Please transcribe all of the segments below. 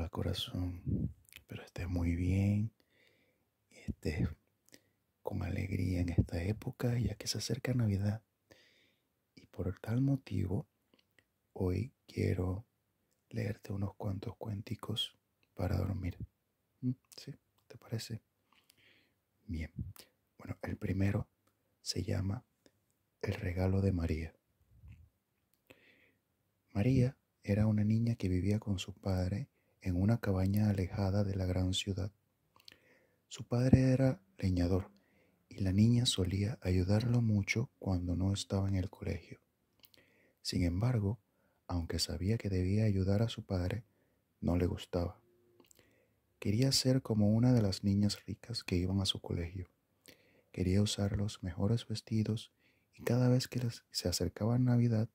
Hola corazón, espero estés muy bien y estés con alegría en esta época ya que se acerca Navidad. Y por tal motivo, hoy quiero leerte unos cuantos cuenticos para dormir. ¿Mm? ¿Sí? ¿Te parece? Bien. Bueno, el primero se llama El regalo de María. María era una niña que vivía con su padre cabaña alejada de la gran ciudad. Su padre era leñador y la niña solía ayudarlo mucho cuando no estaba en el colegio. Sin embargo, aunque sabía que debía ayudar a su padre, no le gustaba. Quería ser como una de las niñas ricas que iban a su colegio. Quería usar los mejores vestidos y cada vez que se acercaba Navidad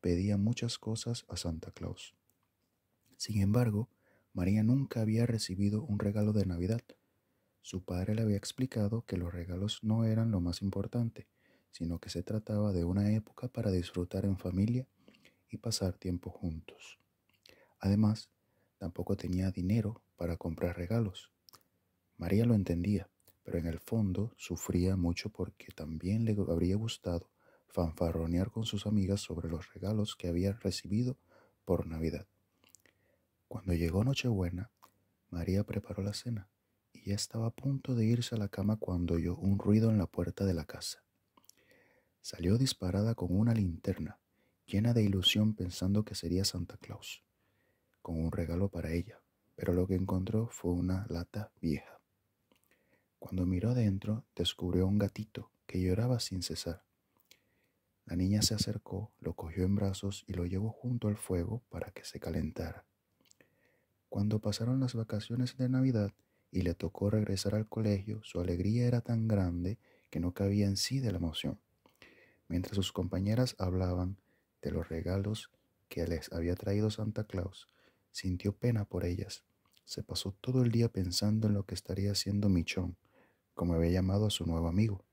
pedía muchas cosas a Santa Claus. Sin embargo, María nunca había recibido un regalo de Navidad. Su padre le había explicado que los regalos no eran lo más importante, sino que se trataba de una época para disfrutar en familia y pasar tiempo juntos. Además, tampoco tenía dinero para comprar regalos. María lo entendía, pero en el fondo sufría mucho porque también le habría gustado fanfarronear con sus amigas sobre los regalos que había recibido por Navidad. Cuando llegó Nochebuena, María preparó la cena y ya estaba a punto de irse a la cama cuando oyó un ruido en la puerta de la casa. Salió disparada con una linterna, llena de ilusión pensando que sería Santa Claus, con un regalo para ella, pero lo que encontró fue una lata vieja. Cuando miró adentro, descubrió un gatito que lloraba sin cesar. La niña se acercó, lo cogió en brazos y lo llevó junto al fuego para que se calentara. Cuando pasaron las vacaciones de Navidad y le tocó regresar al colegio, su alegría era tan grande que no cabía en sí de la emoción. Mientras sus compañeras hablaban de los regalos que les había traído Santa Claus, sintió pena por ellas. Se pasó todo el día pensando en lo que estaría haciendo Michón, como había llamado a su nuevo amigo,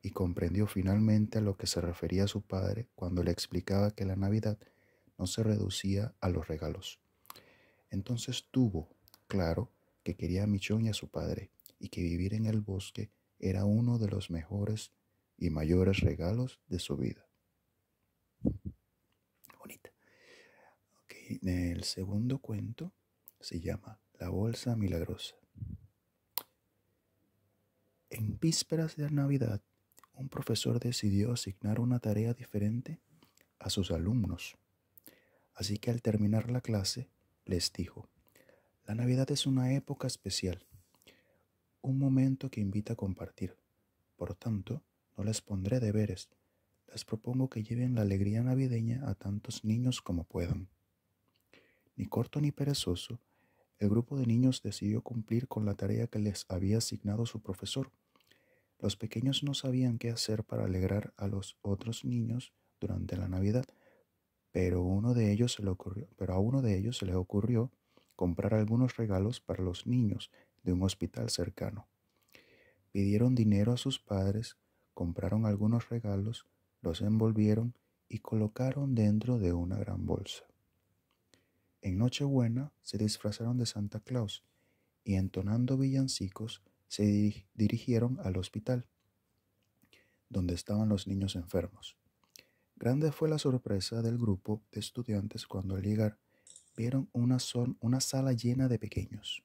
y comprendió finalmente a lo que se refería su padre cuando le explicaba que la Navidad no se reducía a los regalos. Entonces tuvo claro que quería a Michón y a su padre y que vivir en el bosque era uno de los mejores y mayores regalos de su vida. Bonita. El segundo cuento se llama La Bolsa Milagrosa. En vísperas de Navidad, un profesor decidió asignar una tarea diferente a sus alumnos. Así que al terminar la clase, les dijo, la Navidad es una época especial, un momento que invita a compartir. Por tanto, no les pondré deberes, les propongo que lleven la alegría navideña a tantos niños como puedan. Ni corto ni perezoso, el grupo de niños decidió cumplir con la tarea que les había asignado su profesor. Los pequeños no sabían qué hacer para alegrar a los otros niños durante la Navidad, pero, uno de ellos le ocurrió, a uno de ellos se le ocurrió comprar algunos regalos para los niños de un hospital cercano. Pidieron dinero a sus padres, compraron algunos regalos, los envolvieron y colocaron dentro de una gran bolsa. En Nochebuena se disfrazaron de Santa Claus y entonando villancicos se dirigieron al hospital, donde estaban los niños enfermos. Grande fue la sorpresa del grupo de estudiantes cuando al llegar vieron una, una sala llena de pequeños.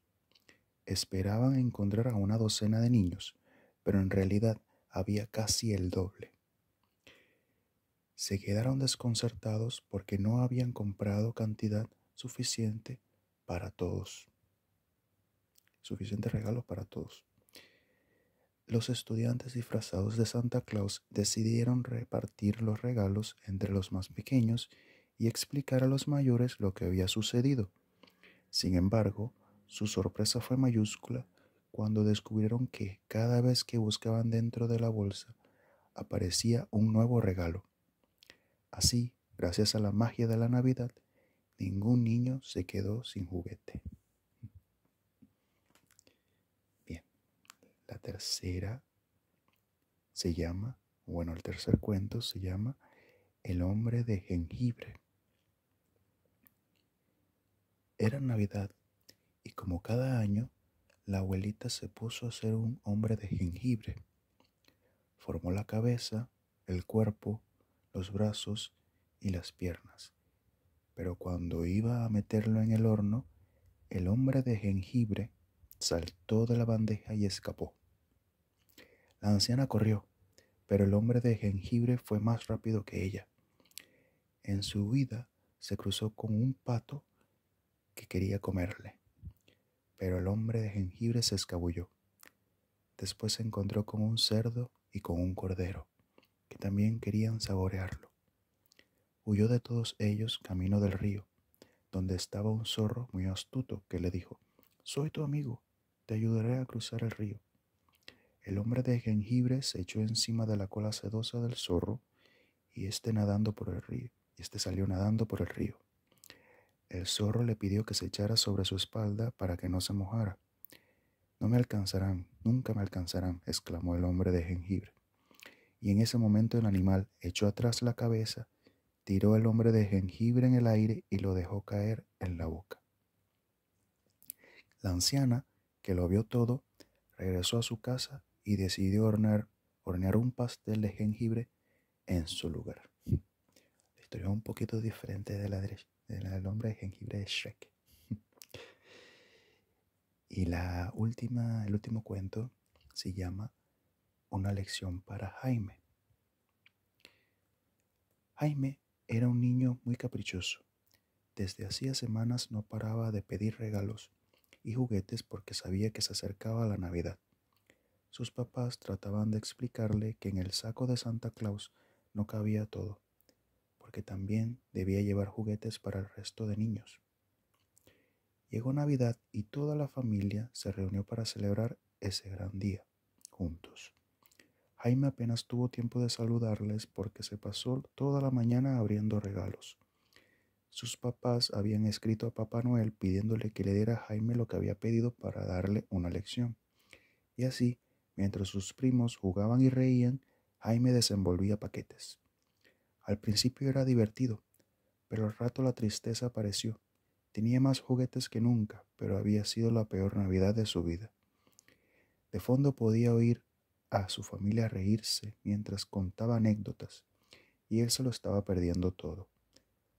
Esperaban encontrar a una docena de niños, pero en realidad había casi el doble. Se quedaron desconcertados porque no habían comprado cantidad suficiente para todos. Suficientes regalos para todos los estudiantes disfrazados de Santa Claus decidieron repartir los regalos entre los más pequeños y explicar a los mayores lo que había sucedido. Sin embargo, su sorpresa fue mayúscula cuando descubrieron que cada vez que buscaban dentro de la bolsa aparecía un nuevo regalo. Así, gracias a la magia de la Navidad, ningún niño se quedó sin juguete. La tercera se llama, bueno, el tercer cuento se llama El hombre de jengibre. Era Navidad y como cada año, la abuelita se puso a ser un hombre de jengibre. Formó la cabeza, el cuerpo, los brazos y las piernas. Pero cuando iba a meterlo en el horno, el hombre de jengibre saltó de la bandeja y escapó. La anciana corrió, pero el hombre de jengibre fue más rápido que ella. En su huida se cruzó con un pato que quería comerle, pero el hombre de jengibre se escabulló. Después se encontró con un cerdo y con un cordero, que también querían saborearlo. Huyó de todos ellos camino del río, donde estaba un zorro muy astuto que le dijo, Soy tu amigo, te ayudaré a cruzar el río el hombre de jengibre se echó encima de la cola sedosa del zorro y este nadando por el río, y este salió nadando por el río. El zorro le pidió que se echara sobre su espalda para que no se mojara. No me alcanzarán, nunca me alcanzarán, exclamó el hombre de jengibre. Y en ese momento el animal echó atrás la cabeza, tiró al hombre de jengibre en el aire y lo dejó caer en la boca. La anciana, que lo vio todo, regresó a su casa y decidió hornear, hornear un pastel de jengibre en su lugar. La historia es un poquito diferente de la, del hombre de jengibre de Shrek. Y la última, el último cuento se llama Una lección para Jaime. Jaime era un niño muy caprichoso. Desde hacía semanas no paraba de pedir regalos y juguetes porque sabía que se acercaba la Navidad. Sus papás trataban de explicarle que en el saco de Santa Claus no cabía todo, porque también debía llevar juguetes para el resto de niños. Llegó Navidad y toda la familia se reunió para celebrar ese gran día, juntos. Jaime apenas tuvo tiempo de saludarles porque se pasó toda la mañana abriendo regalos. Sus papás habían escrito a Papá Noel pidiéndole que le diera a Jaime lo que había pedido para darle una lección. Y así Mientras sus primos jugaban y reían, Jaime desenvolvía paquetes. Al principio era divertido, pero al rato la tristeza apareció. Tenía más juguetes que nunca, pero había sido la peor Navidad de su vida. De fondo podía oír a su familia reírse mientras contaba anécdotas, y él se lo estaba perdiendo todo.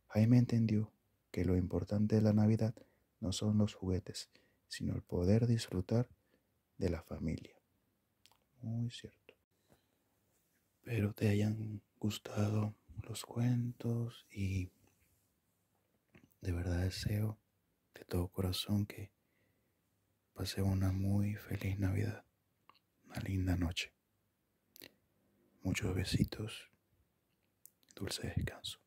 Jaime entendió que lo importante de la Navidad no son los juguetes, sino el poder disfrutar de la familia muy cierto. Espero te hayan gustado los cuentos y de verdad deseo de todo corazón que pase una muy feliz Navidad, una linda noche. Muchos besitos, dulce descanso.